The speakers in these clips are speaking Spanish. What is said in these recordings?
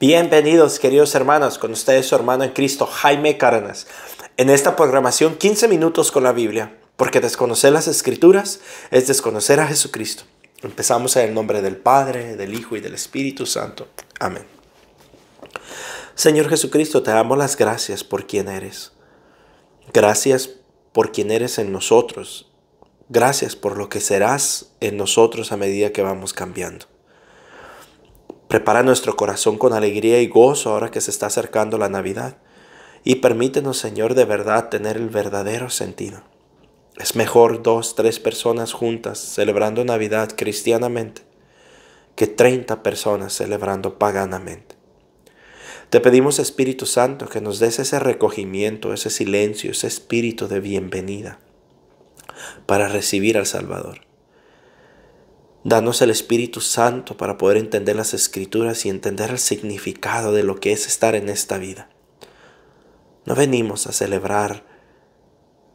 Bienvenidos queridos hermanos, con ustedes su hermano en Cristo Jaime Cárdenas. En esta programación 15 minutos con la Biblia, porque desconocer las escrituras es desconocer a Jesucristo. Empezamos en el nombre del Padre, del Hijo y del Espíritu Santo. Amén. Señor Jesucristo, te damos las gracias por quien eres. Gracias por quien eres en nosotros. Gracias por lo que serás en nosotros a medida que vamos cambiando. Prepara nuestro corazón con alegría y gozo ahora que se está acercando la Navidad. Y permítenos, Señor, de verdad tener el verdadero sentido. Es mejor dos, tres personas juntas celebrando Navidad cristianamente que 30 personas celebrando paganamente. Te pedimos, Espíritu Santo, que nos des ese recogimiento, ese silencio, ese espíritu de bienvenida para recibir al Salvador. Danos el Espíritu Santo para poder entender las escrituras y entender el significado de lo que es estar en esta vida. No venimos a celebrar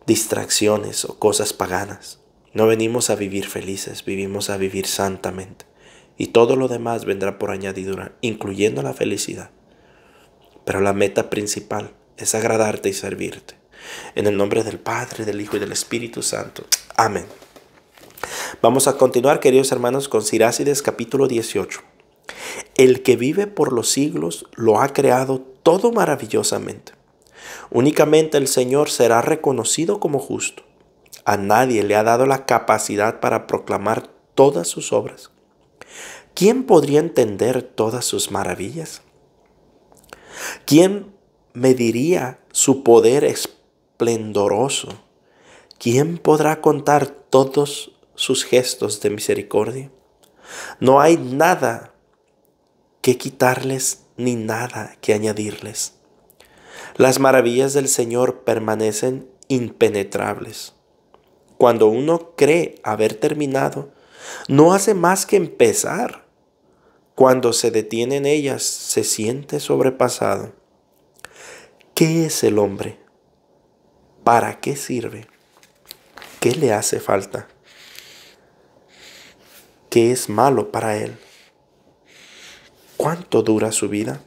distracciones o cosas paganas. No venimos a vivir felices, vivimos a vivir santamente. Y todo lo demás vendrá por añadidura, incluyendo la felicidad. Pero la meta principal es agradarte y servirte. En el nombre del Padre, del Hijo y del Espíritu Santo. Amén. Vamos a continuar, queridos hermanos, con Sirácides capítulo 18. El que vive por los siglos lo ha creado todo maravillosamente. Únicamente el Señor será reconocido como justo. A nadie le ha dado la capacidad para proclamar todas sus obras. ¿Quién podría entender todas sus maravillas? ¿Quién mediría su poder esplendoroso? ¿Quién podrá contar todos sus gestos de misericordia. No hay nada que quitarles ni nada que añadirles. Las maravillas del Señor permanecen impenetrables. Cuando uno cree haber terminado, no hace más que empezar. Cuando se detiene en ellas, se siente sobrepasado. ¿Qué es el hombre? ¿Para qué sirve? ¿Qué le hace falta? que es malo para él. ¿Cuánto dura su vida?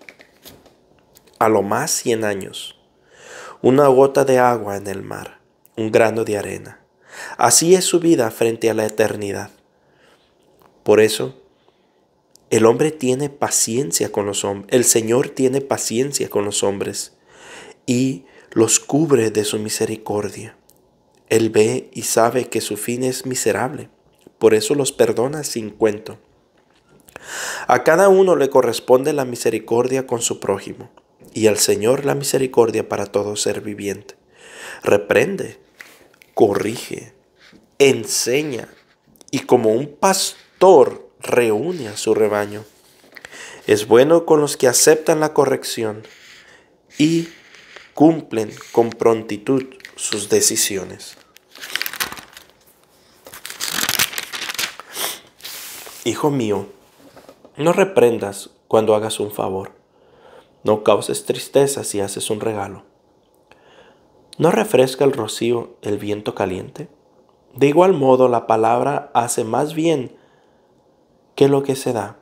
A lo más 100 años. Una gota de agua en el mar, un grano de arena. Así es su vida frente a la eternidad. Por eso, el hombre tiene paciencia con los hombres, el Señor tiene paciencia con los hombres y los cubre de su misericordia. Él ve y sabe que su fin es miserable por eso los perdona sin cuento. A cada uno le corresponde la misericordia con su prójimo, y al Señor la misericordia para todo ser viviente. Reprende, corrige, enseña, y como un pastor reúne a su rebaño. Es bueno con los que aceptan la corrección y cumplen con prontitud sus decisiones. Hijo mío, no reprendas cuando hagas un favor. No causes tristeza si haces un regalo. ¿No refresca el rocío el viento caliente? De igual modo, la palabra hace más bien que lo que se da.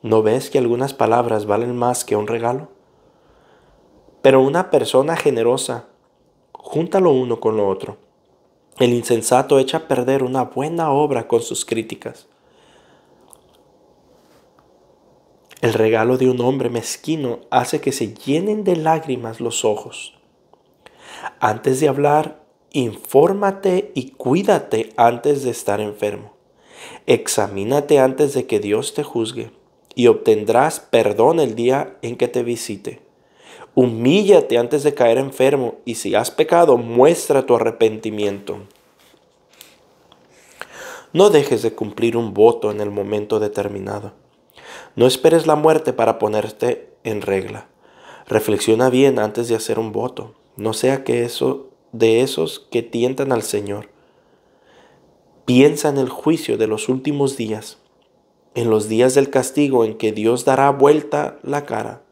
¿No ves que algunas palabras valen más que un regalo? Pero una persona generosa junta lo uno con lo otro. El insensato echa a perder una buena obra con sus críticas. El regalo de un hombre mezquino hace que se llenen de lágrimas los ojos. Antes de hablar, infórmate y cuídate antes de estar enfermo. Examínate antes de que Dios te juzgue y obtendrás perdón el día en que te visite. Humíllate antes de caer enfermo y si has pecado, muestra tu arrepentimiento. No dejes de cumplir un voto en el momento determinado. No esperes la muerte para ponerte en regla. Reflexiona bien antes de hacer un voto. No sea que eso de esos que tientan al Señor. Piensa en el juicio de los últimos días, en los días del castigo en que Dios dará vuelta la cara.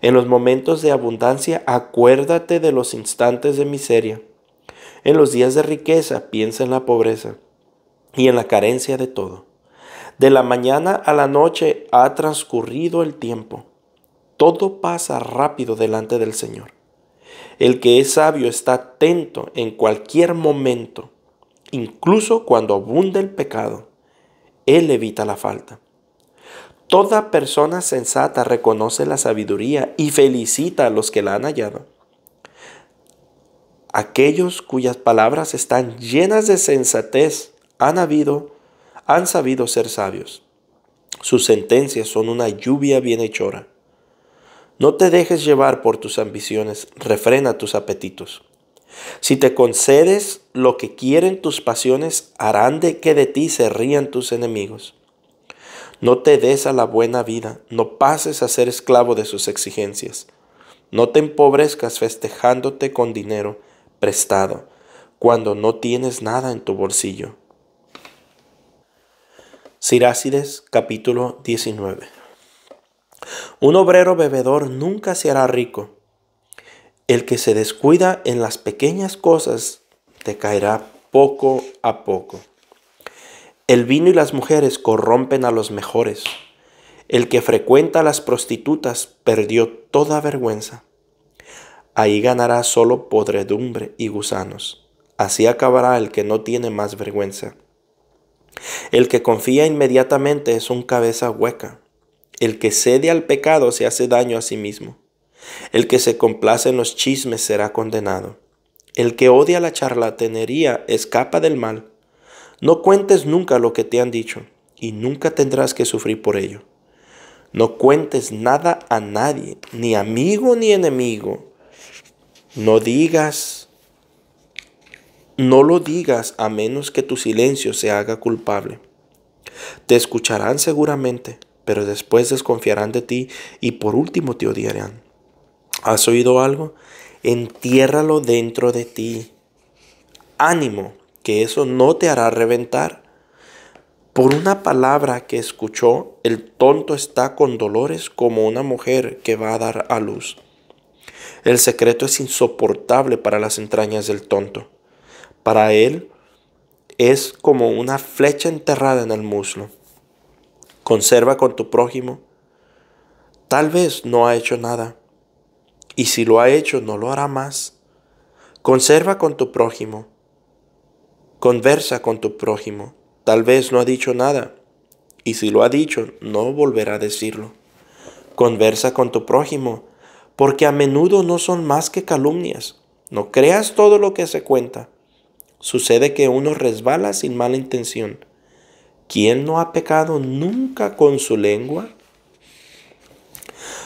En los momentos de abundancia, acuérdate de los instantes de miseria. En los días de riqueza, piensa en la pobreza y en la carencia de todo. De la mañana a la noche ha transcurrido el tiempo. Todo pasa rápido delante del Señor. El que es sabio está atento en cualquier momento, incluso cuando abunda el pecado. Él evita la falta. Toda persona sensata reconoce la sabiduría y felicita a los que la han hallado. Aquellos cuyas palabras están llenas de sensatez han habido han sabido ser sabios. Sus sentencias son una lluvia bienhechora. No te dejes llevar por tus ambiciones, refrena tus apetitos. Si te concedes lo que quieren tus pasiones, harán de que de ti se rían tus enemigos. No te des a la buena vida, no pases a ser esclavo de sus exigencias. No te empobrezcas festejándote con dinero prestado, cuando no tienes nada en tu bolsillo. Sirácides capítulo 19. Un obrero bebedor nunca se hará rico. El que se descuida en las pequeñas cosas te caerá poco a poco. El vino y las mujeres corrompen a los mejores. El que frecuenta a las prostitutas perdió toda vergüenza. Ahí ganará solo podredumbre y gusanos. Así acabará el que no tiene más vergüenza. El que confía inmediatamente es un cabeza hueca. El que cede al pecado se hace daño a sí mismo. El que se complace en los chismes será condenado. El que odia la charlatanería escapa del mal. No cuentes nunca lo que te han dicho y nunca tendrás que sufrir por ello. No cuentes nada a nadie, ni amigo ni enemigo. No digas no lo digas a menos que tu silencio se haga culpable. Te escucharán seguramente, pero después desconfiarán de ti y por último te odiarán. ¿Has oído algo? Entiérralo dentro de ti. Ánimo, que eso no te hará reventar. Por una palabra que escuchó, el tonto está con dolores como una mujer que va a dar a luz. El secreto es insoportable para las entrañas del tonto. Para él es como una flecha enterrada en el muslo. Conserva con tu prójimo. Tal vez no ha hecho nada. Y si lo ha hecho, no lo hará más. Conserva con tu prójimo. Conversa con tu prójimo. Tal vez no ha dicho nada. Y si lo ha dicho, no volverá a decirlo. Conversa con tu prójimo, porque a menudo no son más que calumnias. No creas todo lo que se cuenta Sucede que uno resbala sin mala intención. ¿Quién no ha pecado nunca con su lengua?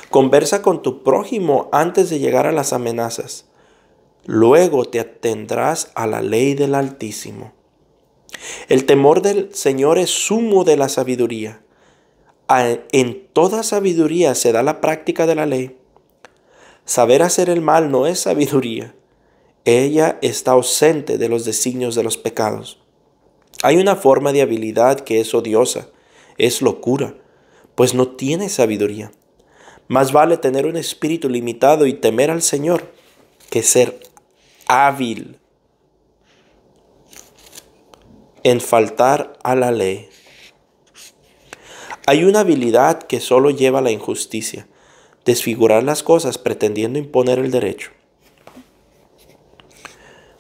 Conversa con tu prójimo antes de llegar a las amenazas. Luego te atendrás a la ley del Altísimo. El temor del Señor es sumo de la sabiduría. En toda sabiduría se da la práctica de la ley. Saber hacer el mal no es sabiduría. Ella está ausente de los designios de los pecados. Hay una forma de habilidad que es odiosa, es locura, pues no tiene sabiduría. Más vale tener un espíritu limitado y temer al Señor que ser hábil en faltar a la ley. Hay una habilidad que solo lleva a la injusticia, desfigurar las cosas pretendiendo imponer el derecho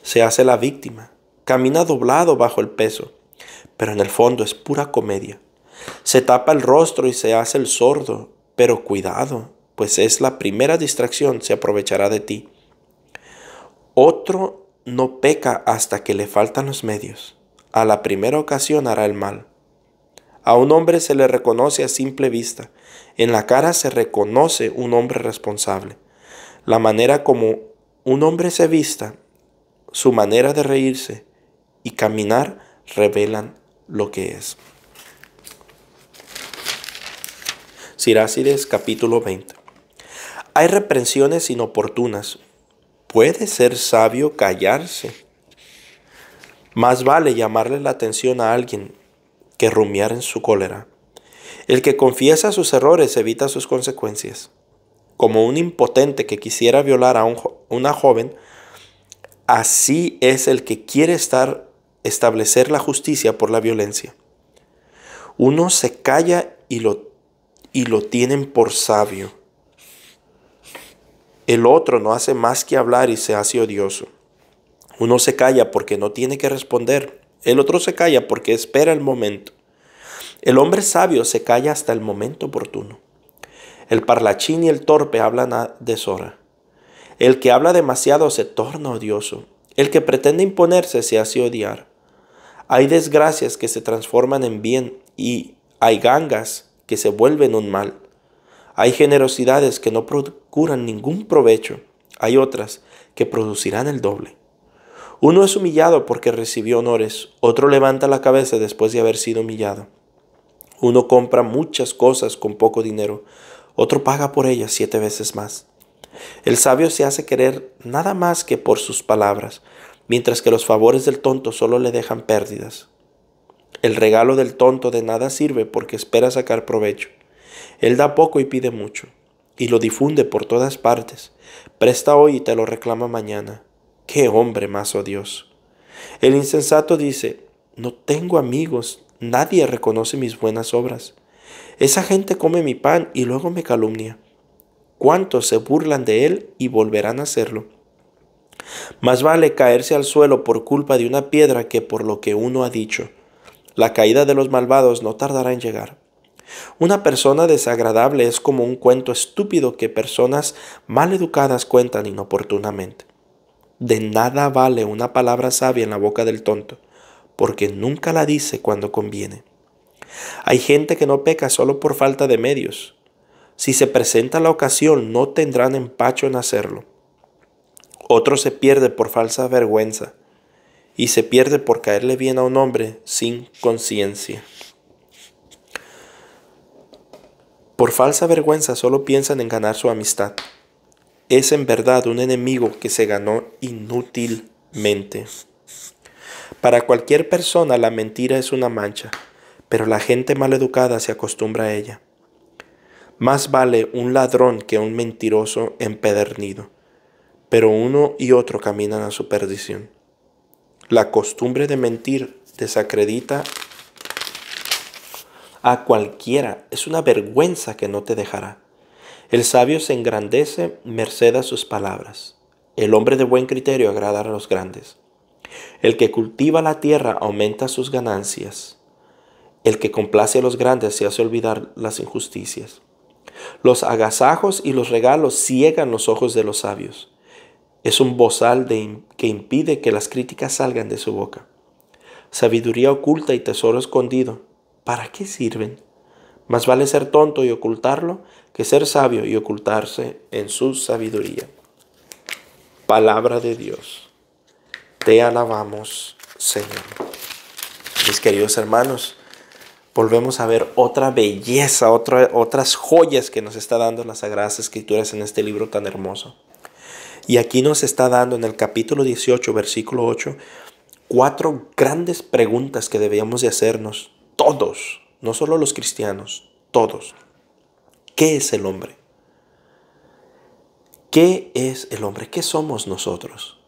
se hace la víctima, camina doblado bajo el peso, pero en el fondo es pura comedia. Se tapa el rostro y se hace el sordo, pero cuidado, pues es la primera distracción, se aprovechará de ti. Otro no peca hasta que le faltan los medios. A la primera ocasión hará el mal. A un hombre se le reconoce a simple vista. En la cara se reconoce un hombre responsable. La manera como un hombre se vista su manera de reírse y caminar revelan lo que es. Sirácides capítulo 20. Hay reprensiones inoportunas. Puede ser sabio callarse. Más vale llamarle la atención a alguien que rumiar en su cólera. El que confiesa sus errores evita sus consecuencias. Como un impotente que quisiera violar a una joven, Así es el que quiere estar, establecer la justicia por la violencia. Uno se calla y lo, y lo tienen por sabio. El otro no hace más que hablar y se hace odioso. Uno se calla porque no tiene que responder. El otro se calla porque espera el momento. El hombre sabio se calla hasta el momento oportuno. El parlachín y el torpe hablan a deshora. El que habla demasiado se torna odioso. El que pretende imponerse se hace odiar. Hay desgracias que se transforman en bien y hay gangas que se vuelven un mal. Hay generosidades que no procuran ningún provecho. Hay otras que producirán el doble. Uno es humillado porque recibió honores, otro levanta la cabeza después de haber sido humillado. Uno compra muchas cosas con poco dinero, otro paga por ellas siete veces más. El sabio se hace querer nada más que por sus palabras, mientras que los favores del tonto solo le dejan pérdidas. El regalo del tonto de nada sirve porque espera sacar provecho. Él da poco y pide mucho, y lo difunde por todas partes. Presta hoy y te lo reclama mañana. ¡Qué hombre más odioso! El insensato dice, no tengo amigos, nadie reconoce mis buenas obras. Esa gente come mi pan y luego me calumnia cuántos se burlan de él y volverán a hacerlo. Más vale caerse al suelo por culpa de una piedra que por lo que uno ha dicho. La caída de los malvados no tardará en llegar. Una persona desagradable es como un cuento estúpido que personas mal educadas cuentan inoportunamente. De nada vale una palabra sabia en la boca del tonto, porque nunca la dice cuando conviene. Hay gente que no peca solo por falta de medios, si se presenta la ocasión, no tendrán empacho en hacerlo. Otro se pierde por falsa vergüenza y se pierde por caerle bien a un hombre sin conciencia. Por falsa vergüenza solo piensan en ganar su amistad. Es en verdad un enemigo que se ganó inútilmente. Para cualquier persona la mentira es una mancha, pero la gente mal educada se acostumbra a ella. Más vale un ladrón que un mentiroso empedernido, pero uno y otro caminan a su perdición. La costumbre de mentir desacredita a cualquiera, es una vergüenza que no te dejará. El sabio se engrandece merced a sus palabras. El hombre de buen criterio agrada a los grandes. El que cultiva la tierra aumenta sus ganancias. El que complace a los grandes se hace olvidar las injusticias. Los agasajos y los regalos ciegan los ojos de los sabios. Es un bozal que impide que las críticas salgan de su boca. Sabiduría oculta y tesoro escondido. ¿Para qué sirven? Más vale ser tonto y ocultarlo que ser sabio y ocultarse en su sabiduría. Palabra de Dios. Te alabamos, Señor. Mis queridos hermanos, volvemos a ver otra belleza, otras joyas que nos está dando las Sagradas Escrituras en este libro tan hermoso. Y aquí nos está dando en el capítulo 18, versículo 8, cuatro grandes preguntas que debíamos de hacernos todos, no solo los cristianos, todos. ¿Qué es el hombre? ¿Qué es el hombre? ¿Qué somos nosotros?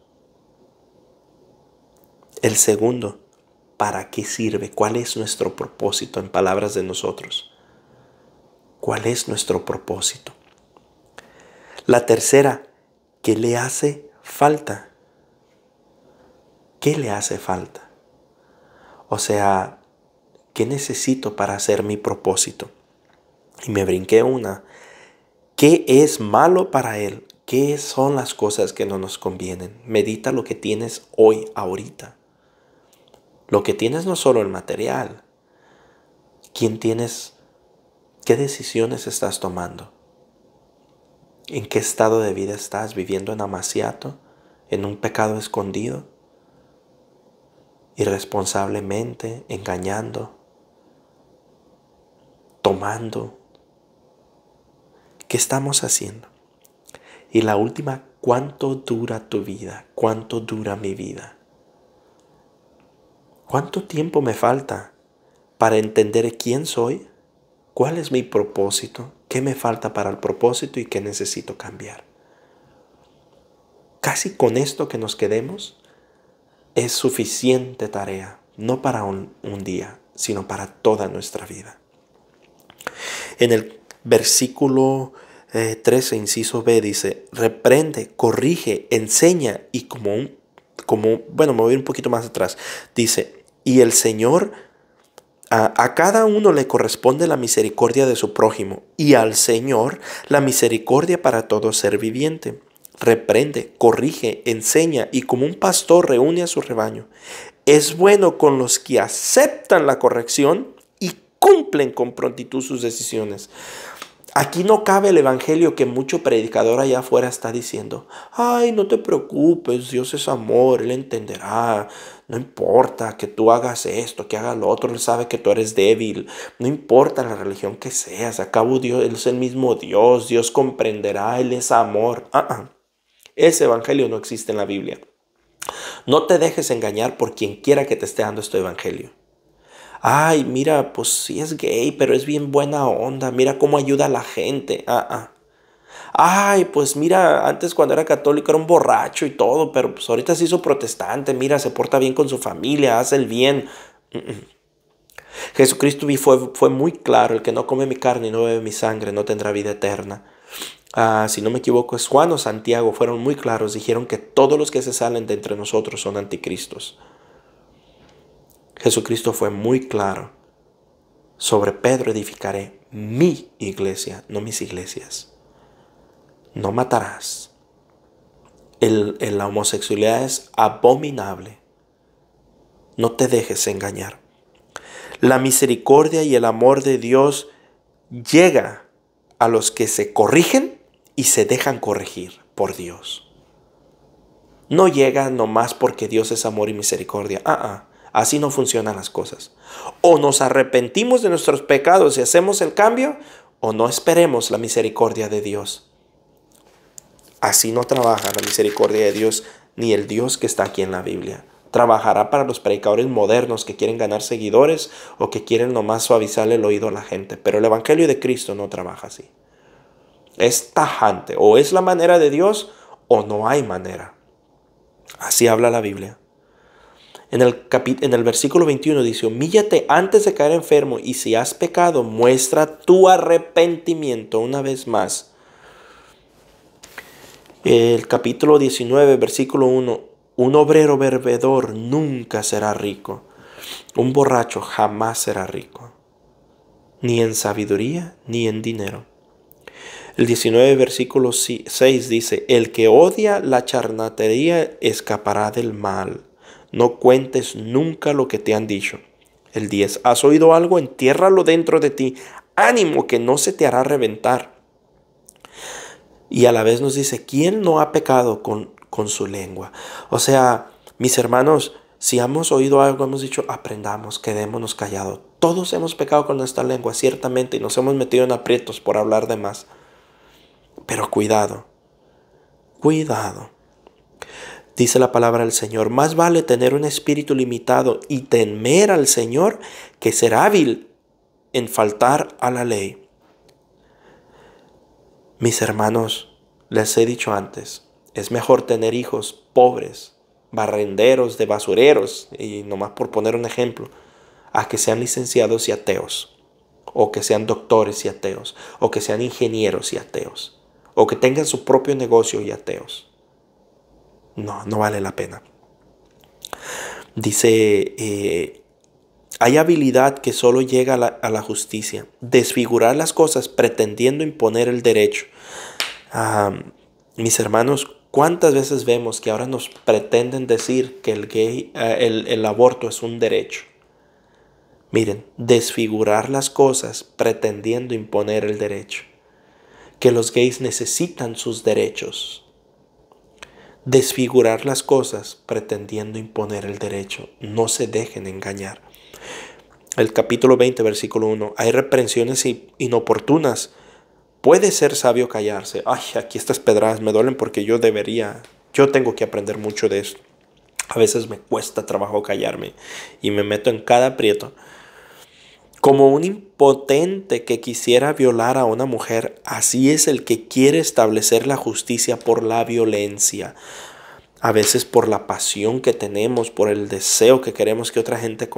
El segundo, ¿Para qué sirve? ¿Cuál es nuestro propósito? En palabras de nosotros. ¿Cuál es nuestro propósito? La tercera, ¿qué le hace falta? ¿Qué le hace falta? O sea, ¿qué necesito para hacer mi propósito? Y me brinqué una. ¿Qué es malo para él? ¿Qué son las cosas que no nos convienen? Medita lo que tienes hoy, ahorita. Lo que tienes no solo el material. ¿Quién tienes? ¿Qué decisiones estás tomando? ¿En qué estado de vida estás? ¿Viviendo en amaciato? ¿En un pecado escondido? Irresponsablemente, engañando, tomando. ¿Qué estamos haciendo? Y la última, ¿cuánto dura tu vida? ¿Cuánto dura mi vida? ¿Cuánto tiempo me falta para entender quién soy? ¿Cuál es mi propósito? ¿Qué me falta para el propósito y qué necesito cambiar? Casi con esto que nos quedemos es suficiente tarea, no para un, día, sino para toda nuestra vida. En el versículo 13, eh, inciso B, dice, reprende, corrige, enseña y como un, como, bueno, me voy un poquito más atrás, dice, y el Señor, a, cada uno le corresponde la misericordia de su prójimo, y al Señor la misericordia para todo ser viviente. Reprende, corrige, enseña y como un pastor reúne a su rebaño. Es bueno con los que aceptan la corrección y cumplen con prontitud sus decisiones. Aquí no cabe el evangelio que mucho predicador allá afuera está diciendo. Ay, no te preocupes, Dios es amor, Él entenderá. No importa que tú hagas esto, que haga lo otro, Él sabe que tú eres débil. No importa la religión que seas, a cabo Dios, Él es el mismo Dios, Dios comprenderá, Él es amor. Ah, ah. Ese evangelio no existe en la Biblia. No te dejes engañar por quien quiera que te esté dando este evangelio ay, mira, pues sí es gay, pero es bien buena onda, mira cómo ayuda a la gente. Ah, ah, Ay, pues mira, antes cuando era católico era un borracho y todo, pero pues ahorita se hizo protestante, mira, se porta bien con su familia, hace el bien. Mm, mm. Jesucristo fue, fue muy claro, el que no come mi carne y no bebe mi sangre no tendrá vida eterna. Ah, si no me equivoco, es Juan o Santiago, fueron muy claros, dijeron que todos los que se salen de entre nosotros son anticristos. Jesucristo fue muy claro. Sobre Pedro edificaré mi iglesia, no mis iglesias. No matarás. El, la homosexualidad es abominable. No te dejes engañar. La misericordia y el amor de Dios llega a los que se corrigen y se dejan corregir por Dios. No llega nomás porque Dios es amor y misericordia. Ah, ah. Así no funcionan las cosas. O nos arrepentimos de nuestros pecados y hacemos el cambio, o no esperemos la misericordia de Dios. Así no trabaja la misericordia de Dios ni el Dios que está aquí en la Biblia. Trabajará para los predicadores modernos que quieren ganar seguidores o que quieren nomás suavizar el oído a la gente. Pero el Evangelio de Cristo no trabaja así. Es tajante. O es la manera de Dios o no hay manera. Así habla la Biblia. En el, en el versículo 21 dice, humíllate antes de caer enfermo y si has pecado, muestra tu arrepentimiento una vez más. El capítulo 19, versículo 1, un obrero verbedor nunca será rico. Un borracho jamás será rico, ni en sabiduría, ni en dinero. El 19 versículo 6 dice, el que odia la charnatería escapará del mal no cuentes nunca lo que te han dicho. El 10. Has oído algo, entiérralo dentro de ti. Ánimo que no se te hará reventar. Y a la vez nos dice, ¿quién no ha pecado con, con su lengua? O sea, mis hermanos, si hemos oído algo, hemos dicho, aprendamos, quedémonos callados. Todos hemos pecado con nuestra lengua, ciertamente, y nos hemos metido en aprietos por hablar de más. Pero cuidado, cuidado Dice la palabra del Señor, más vale tener un espíritu limitado y temer al Señor que ser hábil en faltar a la ley. Mis hermanos, les he dicho antes, es mejor tener hijos pobres, barrenderos, de basureros, y nomás por poner un ejemplo, a que sean licenciados y ateos, o que sean doctores y ateos, o que sean ingenieros y ateos, o que tengan su propio negocio y ateos no, no vale la pena. Dice, eh, hay habilidad que solo llega a la, justicia. Desfigurar las cosas pretendiendo imponer el derecho. mis hermanos, ¿cuántas veces vemos que ahora nos pretenden decir que el, gay, eh, el aborto es un derecho? Miren, desfigurar las cosas pretendiendo imponer el derecho. Que los gays necesitan sus derechos desfigurar las cosas pretendiendo imponer el derecho. No se dejen engañar. El capítulo 20, versículo 1. Hay reprensiones inoportunas. Puede ser sabio callarse. Ay, aquí estas pedradas me duelen porque yo debería, yo tengo que aprender mucho de esto. A veces me cuesta trabajo callarme y me meto en cada aprieto. Como un impotente que quisiera violar a una mujer, así es el que quiere establecer la justicia por la violencia. A veces por la pasión que tenemos, por el deseo que queremos que otra gente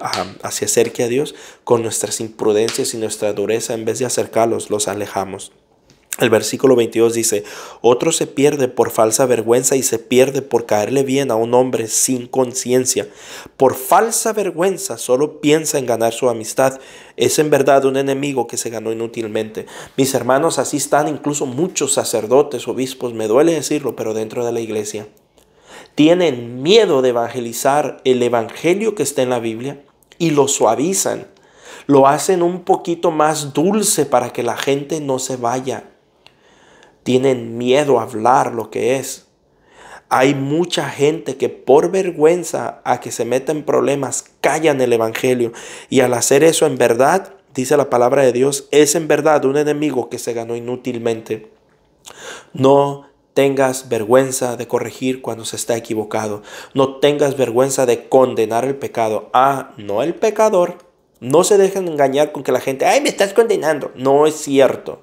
ah, se acerque a Dios, con nuestras imprudencias y nuestra dureza, en vez de acercarlos, los alejamos. El versículo 22 dice, otro se pierde por falsa vergüenza y se pierde por caerle bien a un hombre sin conciencia. Por falsa vergüenza solo piensa en ganar su amistad. Es en verdad un enemigo que se ganó inútilmente. Mis hermanos, así están incluso muchos sacerdotes, obispos, me duele decirlo, pero dentro de la iglesia. Tienen miedo de evangelizar el evangelio que está en la Biblia y lo suavizan. Lo hacen un poquito más dulce para que la gente no se vaya tienen miedo a hablar lo que es. Hay mucha gente que por vergüenza a que se meten problemas callan el Evangelio. Y al hacer eso en verdad, dice la palabra de Dios, es en verdad un enemigo que se ganó inútilmente. No tengas vergüenza de corregir cuando se está equivocado. No tengas vergüenza de condenar el pecado. Ah, no el pecador. No se dejen engañar con que la gente, ay, me estás condenando. No es cierto.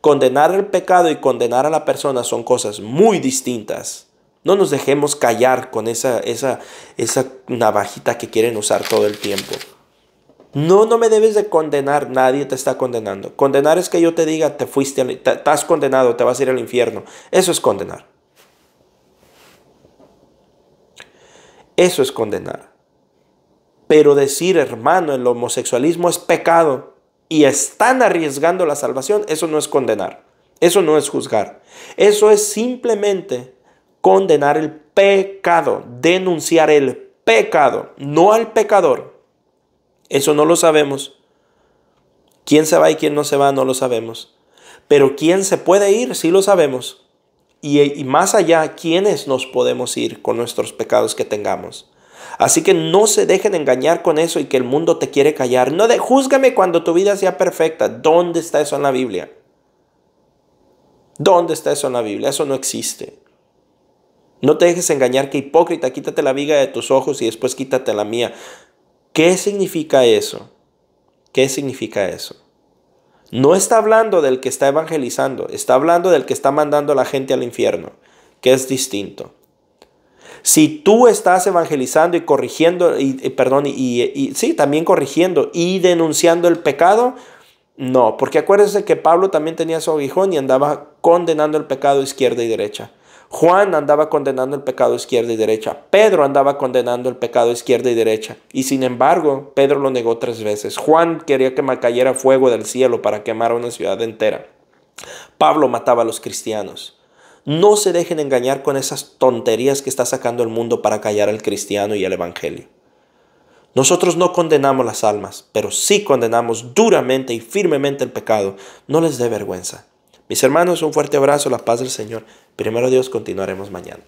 Condenar el pecado y condenar a la persona son cosas muy distintas. No nos dejemos callar con esa, esa, esa navajita que quieren usar todo el tiempo. No, no me debes de condenar, nadie te está condenando. Condenar es que yo te diga, te fuiste, estás condenado, te vas a ir al infierno. Eso es condenar. Eso es condenar. Pero decir, hermano, el homosexualismo es pecado y están arriesgando la salvación, eso no es condenar, eso no es juzgar, eso es simplemente condenar el pecado, denunciar el pecado, no al pecador. Eso no lo sabemos. ¿Quién se va y quién no se va? No lo sabemos. Pero quién se puede ir, sí lo sabemos. Y, más allá, quiénes nos podemos ir con nuestros pecados que tengamos. Así que no se dejen engañar con eso y que el mundo te quiere callar. No de, júzgame cuando tu vida sea perfecta. ¿Dónde está eso en la Biblia? ¿Dónde está eso en la Biblia? Eso no existe. No te dejes engañar que hipócrita, quítate la viga de tus ojos y después quítate la mía. ¿Qué significa eso? ¿Qué significa eso? No está hablando del que está evangelizando, está hablando del que está mandando a la gente al infierno, que es distinto. Si tú estás evangelizando y corrigiendo, y, perdón, y, sí, también corrigiendo y denunciando el pecado, no, porque acuérdense que Pablo también tenía su aguijón y andaba condenando el pecado izquierda y derecha. Juan andaba condenando el pecado izquierda y derecha. Pedro andaba condenando el pecado izquierda y derecha. Y sin embargo, Pedro lo negó tres veces. Juan quería que me cayera fuego del cielo para quemar una ciudad entera. Pablo mataba a los cristianos. No se dejen engañar con esas tonterías que está sacando el mundo para callar al cristiano y al evangelio. Nosotros no condenamos las almas, pero sí condenamos duramente y firmemente el pecado. No les dé vergüenza. Mis hermanos, un fuerte abrazo, la paz del Señor. Primero Dios, continuaremos mañana.